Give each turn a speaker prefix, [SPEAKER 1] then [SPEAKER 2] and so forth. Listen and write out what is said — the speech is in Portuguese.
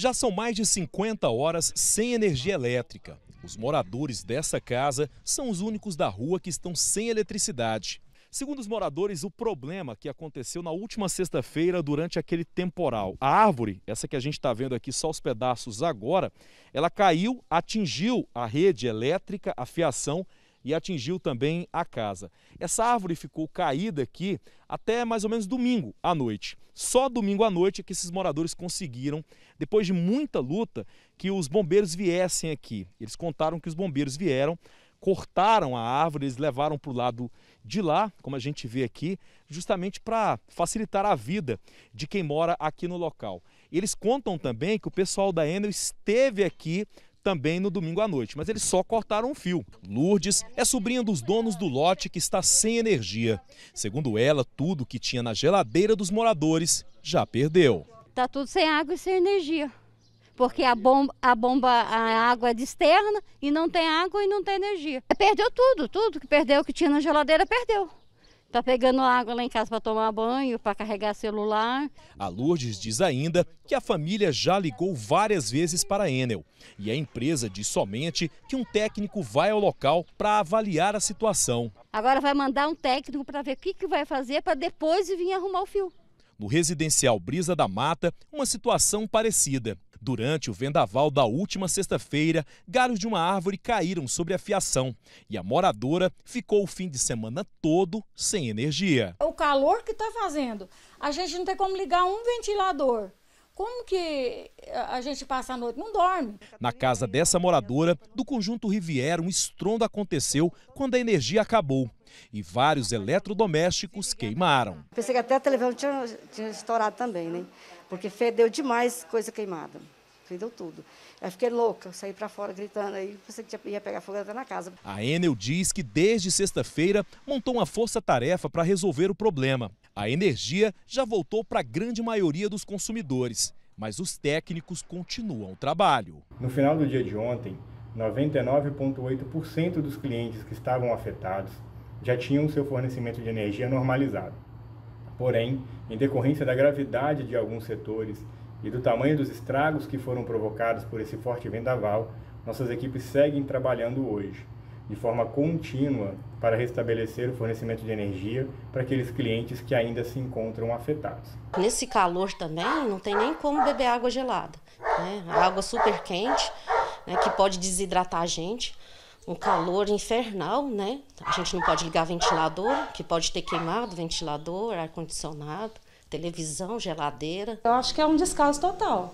[SPEAKER 1] Já são mais de 50 horas sem energia elétrica. Os moradores dessa casa são os únicos da rua que estão sem eletricidade. Segundo os moradores, o problema que aconteceu na última sexta-feira durante aquele temporal. A árvore, essa que a gente está vendo aqui, só os pedaços agora, ela caiu, atingiu a rede elétrica, a fiação e atingiu também a casa. Essa árvore ficou caída aqui até mais ou menos domingo à noite. Só domingo à noite que esses moradores conseguiram, depois de muita luta, que os bombeiros viessem aqui. Eles contaram que os bombeiros vieram, cortaram a árvore, eles levaram para o lado de lá, como a gente vê aqui, justamente para facilitar a vida de quem mora aqui no local. Eles contam também que o pessoal da Enel esteve aqui também no domingo à noite, mas eles só cortaram o fio. Lourdes é sobrinha dos donos do lote que está sem energia. Segundo ela, tudo que tinha na geladeira dos moradores já perdeu.
[SPEAKER 2] Está tudo sem água e sem energia, porque a bomba, a bomba, a água é de externa e não tem água e não tem energia. Perdeu tudo, tudo que perdeu, que tinha na geladeira, perdeu. Tá pegando água lá em casa para tomar banho, para carregar celular.
[SPEAKER 1] A Lourdes diz ainda que a família já ligou várias vezes para a Enel. E a é empresa diz somente que um técnico vai ao local para avaliar a situação.
[SPEAKER 2] Agora vai mandar um técnico para ver o que, que vai fazer para depois vir arrumar o fio.
[SPEAKER 1] No residencial Brisa da Mata, uma situação parecida. Durante o vendaval da última sexta-feira, galhos de uma árvore caíram sobre a fiação e a moradora ficou o fim de semana todo sem energia.
[SPEAKER 2] O calor que está fazendo, a gente não tem como ligar um ventilador. Como que a gente passa a noite? Não dorme.
[SPEAKER 1] Na casa dessa moradora, do conjunto Riviera, um estrondo aconteceu quando a energia acabou e vários eletrodomésticos queimaram.
[SPEAKER 2] Pensei que até a televisão tinha, tinha estourado também, né? Porque fedeu demais coisa queimada. Fedeu tudo. Aí fiquei louca, saí para fora gritando aí, pensei que ia pegar fogo até na casa.
[SPEAKER 1] A Enel diz que desde sexta-feira montou uma força-tarefa para resolver o problema. A energia já voltou para a grande maioria dos consumidores, mas os técnicos
[SPEAKER 3] continuam o trabalho. No final do dia de ontem, 99,8% dos clientes que estavam afetados já tinham seu fornecimento de energia normalizado. Porém, em decorrência da gravidade de alguns setores e do tamanho dos estragos que foram provocados por esse forte vendaval, nossas equipes seguem trabalhando hoje de forma contínua para restabelecer o fornecimento de energia para aqueles clientes que ainda se encontram afetados.
[SPEAKER 2] Nesse calor também não tem nem como beber água gelada, né? água super quente né, que pode desidratar a gente. Um calor infernal, né? A gente não pode ligar ventilador, que pode ter queimado ventilador, ar-condicionado, televisão, geladeira. Eu acho que é um descaso total.